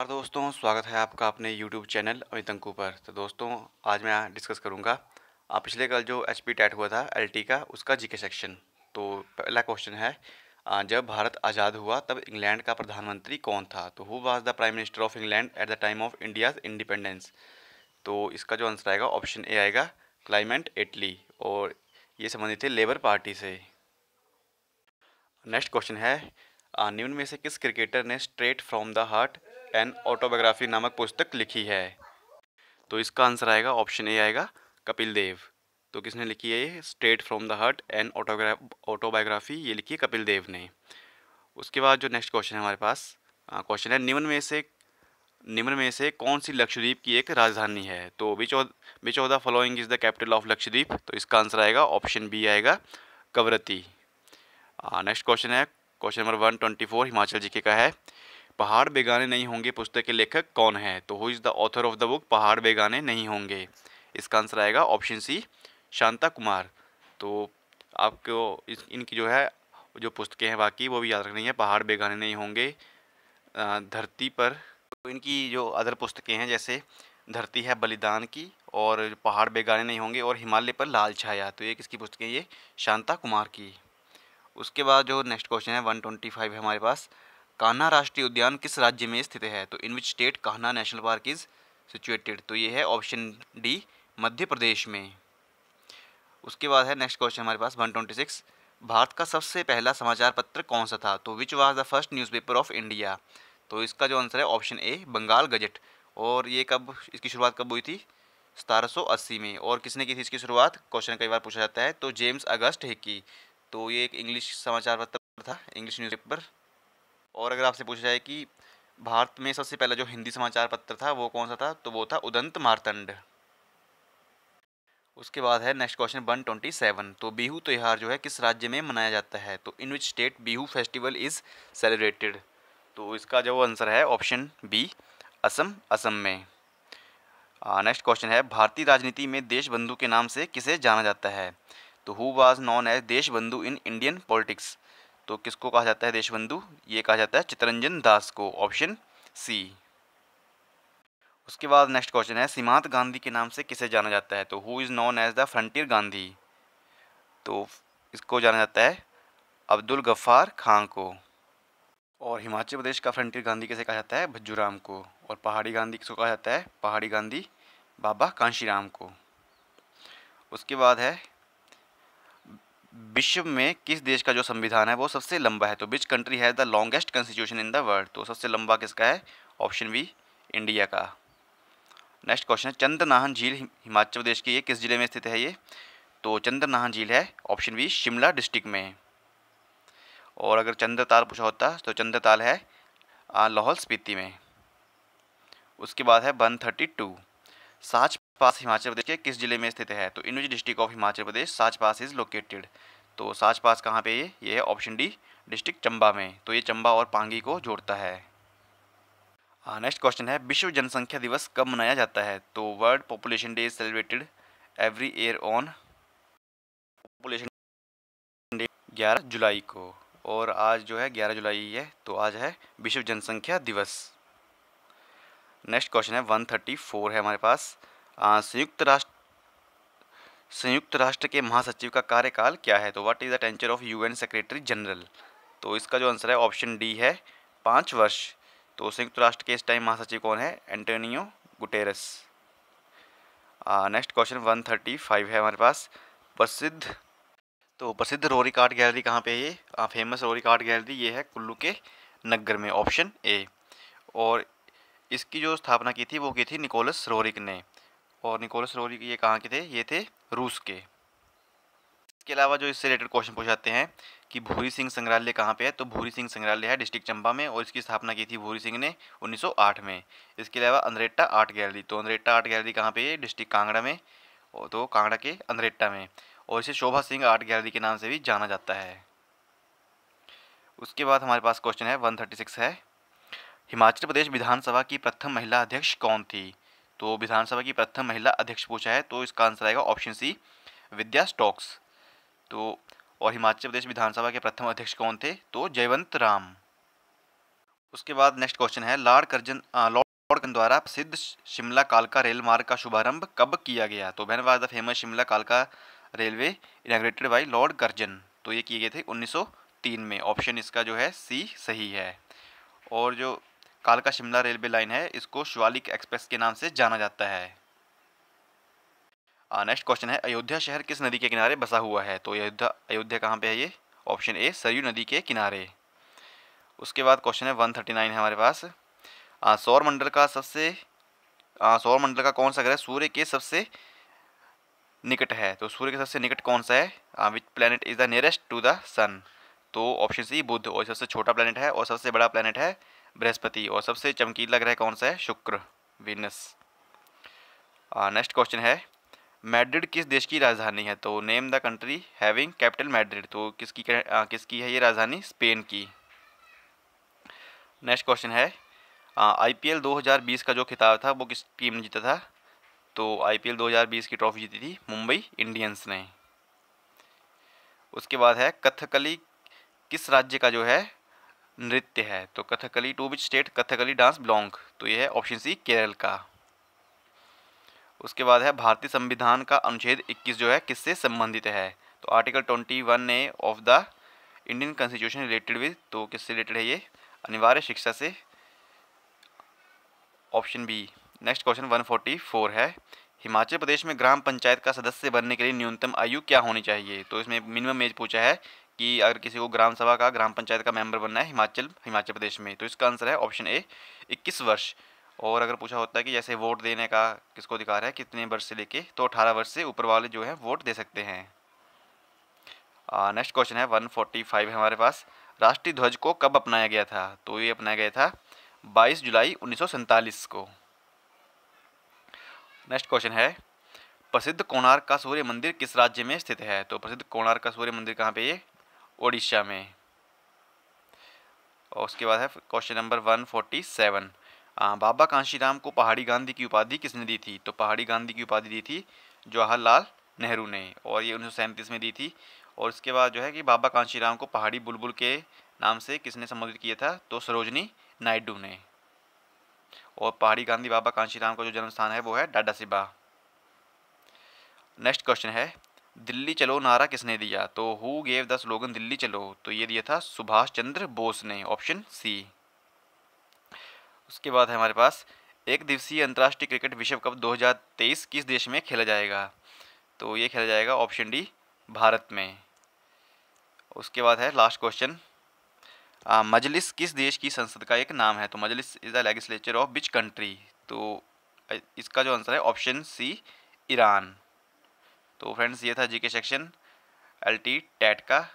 और दोस्तों स्वागत है आपका अपने YouTube चैनल अमित अंकू पर तो दोस्तों आज मैं डिस्कस करूंगा पिछले कल जो एच पी टैट हुआ था एल का उसका जीके सेक्शन तो पहला क्वेश्चन है जब भारत आज़ाद हुआ तब इंग्लैंड का प्रधानमंत्री कौन था तो who was the prime minister of England at the time of India's independence तो इसका जो आंसर आएगा ऑप्शन ए आएगा क्लाइमेंट इटली और ये संबंधित है लेबर पार्टी से नेक्स्ट क्वेश्चन है निम्न में से किस क्रिकेटर ने straight from the heart an autobiography नामक पुस्तक लिखी है तो इसका आंसर आएगा ऑप्शन ए आएगा कपिल देव तो किसने लिखी है ये straight from the heart an autograph autobiography ये लिखी है कपिल देव ने उसके बाद जो नेक्स्ट क्वेश्चन है हमारे पास क्वेश्चन है निम्न में से निम्न में से कौन सी लक्षद्वीप की एक राजधानी है तो which which of the following is the capital of Lakshadweep तो इसका आंसर आएगा ऑप्शन बी आएगा कवरती नेक्स्ट क्वेश्चन है question number one twenty four Himachal G K का है पहाड़ बेगाने नहीं होंगे पुस्तक के लेखक कौन है तो who is the author of the book Pahad Begane नहीं होंगे इसका आंसर आएगा ऑप्शन सी शांता कुमार तो आपको इस इनकी जो है जो पुस्तकें हैं बाकी वो भी याद रखनी है पहाड़ बेगाने नहीं होंगे धरती पर तो इनकी जो अदर पुस्तकें हैं जैसे धरती है बलिदान की और पहाड़ बेगाने नहीं होंगे और हिमालय पर लाल छाया तो ये किसकी पुस्तकें ये शांता कुमार की उसके बाद जो नेक्स्ट क्वेश्चन है वन ट्वेंटी फाइव है हमारे पास कान्हा राष्ट्रीय उद्यान किस राज्य में स्थित है तो in which state Kanha National Park is situated तो ये है ऑप्शन डी मध्य प्रदेश में उसके बाद है नेक्स्ट क्वेश्चन हमारे पास वन ट्वेंटी सिक्स भारत का सबसे पहला समाचार पत्र कौन सा था तो which was the first newspaper of India तो इसका जो आंसर है ऑप्शन ए बंगाल गजट और ये कब इसकी शुरुआत कब हुई थी अस्सी में और किसने की थी इसकी शुरुआत क्वेश्चन कई बार पूछा जाता है तो जेम्स अगस्ट हेकी तो ये एक इंग्लिश समाचार पत्र था इंग्लिश न्यूज़पेपर और अगर आपसे पूछा जाए कि भारत में सबसे पहला जो हिंदी समाचार पत्र था वो कौन सा था तो वो था उदंत मारतंड उसके बाद है next question one twenty seven तो बिहू त्यौहार जो है किस राज्य में मनाया जाता है तो in which state Bihu festival is celebrated तो इसका जो आंसर है ऑप्शन बी असम असम में नेक्स्ट क्वेश्चन है भारतीय राजनीति में देश बंधु के नाम से किसे जाना जाता है तो हु वॉज नॉन एज देश बंधु इन इंडियन पॉलिटिक्स तो किसको कहा जाता है देशबंधु ये कहा जाता है चितरंजन दास को ऑप्शन सी उसके बाद नेक्स्ट क्वेश्चन है सीमांत गांधी के नाम से किसे जाना जाता है तो who is known as the frontier Gandhi तो इसको जाना जाता है अब्दुल गफ्फार खां को और हिमाचल प्रदेश का फ्रंटियर गांधी किसे कहा जाता है भज्जूराम को और पहाड़ी गांधी किसको कहा जाता है पहाड़ी गांधी बाबा कांशीराम को उसके बाद है विश्व में किस देश का जो संविधान है वो सबसे लंबा है तो which country has the longest constitution in the world तो सबसे लंबा किसका है ऑप्शन बी इंडिया का नेक्स्ट क्वेश्चन है चंद्रनाहन झील हिमाचल प्रदेश की ये किस जिले में स्थित है ये तो चंद्रनाहन झील है ऑप्शन बी शिमला डिस्ट्रिक्ट में और अगर चंद्रताल पूछा होता तो चंद्रताल है लाहौल स्पीति में उसके बाद है one thirty two Sach Pass Himachal Pradesh के किस जिले में स्थित है तो in district of Himachal Pradesh Sach Pass is located तो साच पास कहाँ पे ये ये है ऑप्शन डी डिस्ट्रिक्ट चंबा में तो ये चंबा और पांगी को जोड़ता है नेक्स्ट क्वेश्चन है विश्व जनसंख्या दिवस कब मनाया जाता है तो world population day is celebrated every year on population day ग्यारह जुलाई को और आज जो है ग्यारह जुलाई है तो आज है विश्व जनसंख्या दिवस नेक्स्ट क्वेश्चन है वन थर्टी फोर है हमारे पास संयुक्त राष्ट्र संयुक्त राष्ट्र के महासचिव का कार्यकाल क्या है तो what is the tenure of UN secretary general तो इसका जो आंसर है ऑप्शन डी है पाँच वर्ष तो संयुक्त राष्ट्र के इस टाइम महासचिव कौन है Antonio Guterres next question one thirty five है हमारे पास प्रसिद्ध तो प्रसिद्ध रोरी कार्ड गैलरी कहाँ पे है ये फेमस रोरी कार्ड गैलरी ये है कुल्लू के नगर में ऑप्शन ए और इसकी जो स्थापना की थी वो की थी निकोलस रोरिक ने और निकोलस रोली ये कहाँ के थे ये थे रूस के इसके अलावा जो इससे रिलेटेड क्वेश्चन पूछ जाते हैं कि भूरी सिंह संग्रहालय कहाँ पे है तो भूरी सिंह संग्रहालय है डिस्ट्रिक्ट चंबा में और इसकी स्थापना की थी भूरी सिंह ने 1908 में इसके अलावा अंद्रेट्टा आर्ट गैलरी तो अंद्रेटा आर्ट गैलरी कहाँ पे है डिस्ट्रिक्ट कांगड़ा में और तो कांगड़ा के अंद्रेट्टा में और इसे शोभा सिंह आर्ट गैलरी के नाम से भी जाना जाता है उसके बाद हमारे पास क्वेश्चन है वन है हिमाचल प्रदेश विधानसभा की प्रथम महिला अध्यक्ष कौन थी तो विधानसभा की प्रथम महिला अध्यक्ष पूछा है तो इसका आंसर आएगा ऑप्शन सी विद्या स्टॉक्स तो और हिमाचल प्रदेश विधानसभा के प्रथम अध्यक्ष कौन थे तो जयवंत राम उसके बाद नेक्स्ट क्वेश्चन है लॉर्ड कर्जन लॉर्ड कर्जन द्वारा प्रसिद्ध शिमला कालका रेल मार्ग का शुभारंभ कब किया गया तो बहन वाज द फेमस शिमला कालका railway inaugurated by Lord Curzon तो ये किए गए थे 1903 में ऑप्शन इसका जो है सी सही है और जो कालका शिमला रेलवे लाइन है इसको शिवालिक एक्सप्रेस के नाम से जाना जाता है नेक्स्ट क्वेश्चन है अयोध्या शहर किस नदी के किनारे बसा हुआ है तो अयोध्या अयोध्या कहाँ पे है ये ऑप्शन ए सरयू नदी के किनारे उसके बाद क्वेश्चन है वन थर्टी नाइन है हमारे पास सौर मंडल का सबसे सौर मंडल का कौन सा ग्रह सूर्य के सबसे निकट है तो सूर्य के सबसे निकट कौन सा है which planet is the nearest to the sun तो ऑप्शन सी बुद्ध और सबसे छोटा प्लानट है और सबसे बड़ा प्लानट है बृहस्पति और सबसे चमकीला ग्रह कौन सा है शुक्र विनस नेक्स्ट क्वेश्चन है मैड्रिड किस देश की राजधानी है तो name the country having capital Madrid तो किसकी आ, किसकी है ये राजधानी स्पेन की नेक्स्ट क्वेश्चन है आईपीएल 2020 का जो खिताब था वो किस टीम ने जीता था तो आईपीएल 2020 की ट्रॉफी जीती थी मुंबई इंडियंस ने उसके बाद है कथकली किस राज्य का जो है नृत्य है तो Kathakali to which state Kathakali dance belong तो यह है ऑप्शन सी केरल का उसके बाद है भारतीय संविधान का अनुच्छेद 21 जो है किससे संबंधित है तो article 21 A of the Indian constitution related with तो किससे रिलेटेड है ये अनिवार्य शिक्षा से ऑप्शन बी नेक्स्ट क्वेश्चन 144 है हिमाचल प्रदेश में ग्राम पंचायत का सदस्य बनने के लिए न्यूनतम आयु क्या होनी चाहिए तो इसमें मिनिमम एज पूछा है कि अगर किसी को ग्राम सभा का ग्राम पंचायत का मेंबर बनना है हिमाचल हिमाचल प्रदेश में तो इसका आंसर है ऑप्शन ए इक्कीस वर्ष और अगर पूछा होता है कि जैसे वोट देने का किसको अधिकार है कितने वर्ष से लेके तो अठारह वर्ष से ऊपर वाले जो हैं वोट दे सकते हैं नेक्स्ट क्वेश्चन है वन फोर्टी फाइव है हमारे पास राष्ट्रीय ध्वज को कब अपनाया गया था तो ये अपनाया गया था बाईस जुलाई उन्नीस को नेक्स्ट क्वेश्चन है प्रसिद्ध कोणार्क का सूर्य मंदिर किस राज्य में स्थित है तो प्रसिद्ध कोणार्क का सूर्य मंदिर कहाँ पे ये उड़ीसा में और उसके बाद है question number one forty seven Baba Kanshiram को पहाड़ी गांधी की उपाधि किसने दी थी तो पहाड़ी गांधी की उपाधि दी थी जवाहरलाल नेहरू ने और ये उन्नीस में दी थी और उसके बाद जो है कि बाबा कांशीराम को पहाड़ी बुलबुल के नाम से किसने संबोधित किया था तो सरोजनी नायडू ने और पहाड़ी गांधी बाबा कांशीराम का जो जन्म स्थान है वो है डाडासिबा नेक्स्ट क्वेश्चन है दिल्ली चलो नारा किसने दिया तो who gave the slogan Delhi Chalo तो ये दिया था सुभाष चंद्र बोस ने ऑप्शन सी उसके बाद है हमारे पास एक दिवसीय अंतर्राष्ट्रीय क्रिकेट विश्व कप 2023 किस देश में खेला जाएगा तो ये खेला जाएगा ऑप्शन डी भारत में उसके बाद है लास्ट क्वेश्चन मजलिस किस देश की संसद का एक नाम है तो Majlis is the legislature of which country तो इसका जो आंसर है ऑप्शन सी ईरान तो फ्रेंड्स ये था जीके सेक्शन टी टैट का